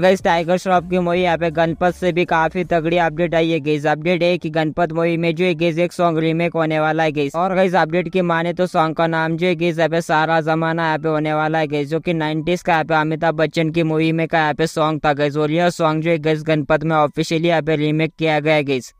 गई टाइगर श्रॉफ की मूवी यहाँ पे गणपत से भी काफी तगड़ी अपडेट आई है गेज अपडेट है कि गणपत मूवी में जो है एक सॉन्ग रीमेक होने वाला है गेज और गई अपडेट की माने तो सॉन्ग का नाम जो है गैस यहाँ पे सारा जमाना यहाँ पे होने वाला है गेज जो कि नाइनटीज का यहाँ पे अमिताभ बच्चन की मूवी में का यहाँ पे सॉन्ग था गैस और यह सॉन्ग जो है गैस गणपत में ऑफिशियली यहाँ पे रीमेक किया गया गेज